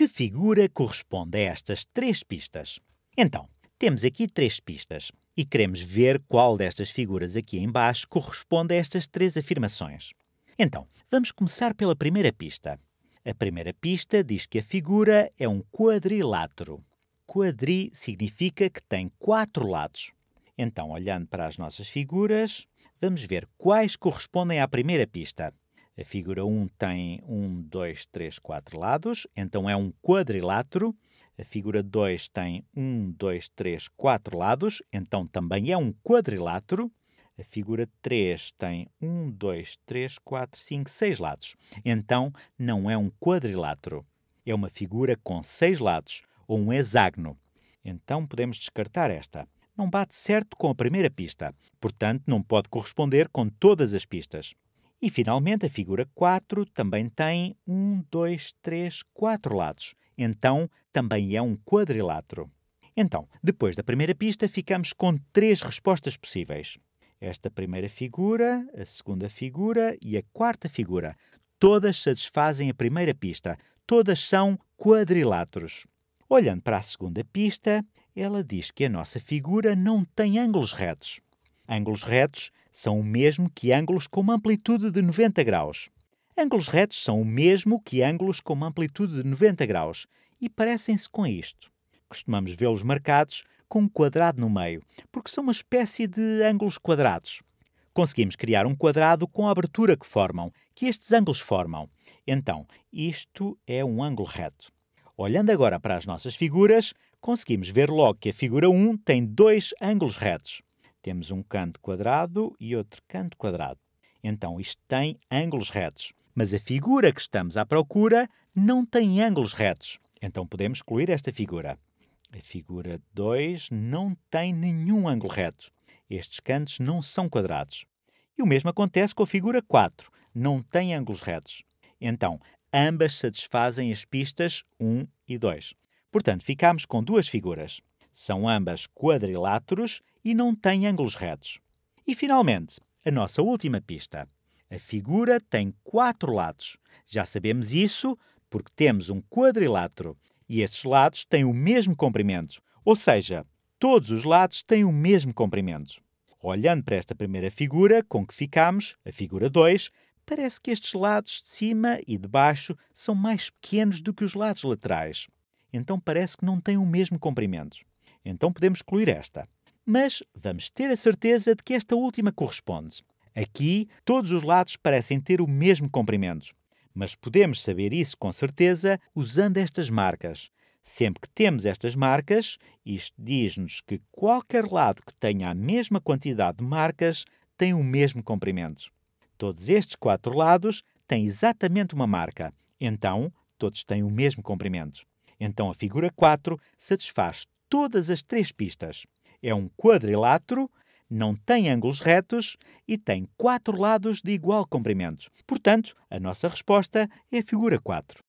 Que figura corresponde a estas três pistas? Então, temos aqui três pistas e queremos ver qual destas figuras aqui embaixo corresponde a estas três afirmações. Então, vamos começar pela primeira pista. A primeira pista diz que a figura é um quadrilátero. Quadri significa que tem quatro lados. Então, olhando para as nossas figuras, vamos ver quais correspondem à primeira pista. A figura 1 tem 1, 2, 3, 4 lados, então é um quadrilátero. A figura 2 tem 1, 2, 3, 4 lados, então também é um quadrilátero. A figura 3 tem 1, 2, 3, 4, 5, 6 lados. Então não é um quadrilátero. É uma figura com 6 lados, ou um hexágono. Então podemos descartar esta. Não bate certo com a primeira pista, portanto não pode corresponder com todas as pistas. E, finalmente, a figura 4 também tem 1, 2, 3, 4 lados. Então, também é um quadrilátero. Então, depois da primeira pista, ficamos com três respostas possíveis. Esta primeira figura, a segunda figura e a quarta figura. Todas satisfazem a primeira pista. Todas são quadriláteros. Olhando para a segunda pista, ela diz que a nossa figura não tem ângulos retos. Ângulos retos são o mesmo que ângulos com uma amplitude de 90 graus. Ângulos retos são o mesmo que ângulos com uma amplitude de 90 graus e parecem-se com isto. Costumamos vê-los marcados com um quadrado no meio, porque são uma espécie de ângulos quadrados. Conseguimos criar um quadrado com a abertura que formam, que estes ângulos formam. Então, isto é um ângulo reto. Olhando agora para as nossas figuras, conseguimos ver logo que a figura 1 tem dois ângulos retos. Temos um canto quadrado e outro canto quadrado. Então isto tem ângulos retos. Mas a figura que estamos à procura não tem ângulos retos. Então podemos excluir esta figura. A figura 2 não tem nenhum ângulo reto. Estes cantos não são quadrados. E o mesmo acontece com a figura 4. Não tem ângulos retos. Então, ambas satisfazem as pistas 1 e 2. Portanto, ficamos com duas figuras. São ambas quadriláteros e não têm ângulos retos. E, finalmente, a nossa última pista. A figura tem quatro lados. Já sabemos isso porque temos um quadrilátero e estes lados têm o mesmo comprimento, ou seja, todos os lados têm o mesmo comprimento. Olhando para esta primeira figura com que ficamos, a figura 2, parece que estes lados de cima e de baixo são mais pequenos do que os lados laterais. Então parece que não têm o mesmo comprimento. Então podemos excluir esta. Mas vamos ter a certeza de que esta última corresponde. Aqui, todos os lados parecem ter o mesmo comprimento, mas podemos saber isso com certeza usando estas marcas. Sempre que temos estas marcas, isto diz-nos que qualquer lado que tenha a mesma quantidade de marcas tem o mesmo comprimento. Todos estes quatro lados têm exatamente uma marca, então todos têm o mesmo comprimento. Então a figura 4 satisfaz todas as três pistas. É um quadrilátero, não tem ângulos retos e tem quatro lados de igual comprimento. Portanto, a nossa resposta é a figura 4.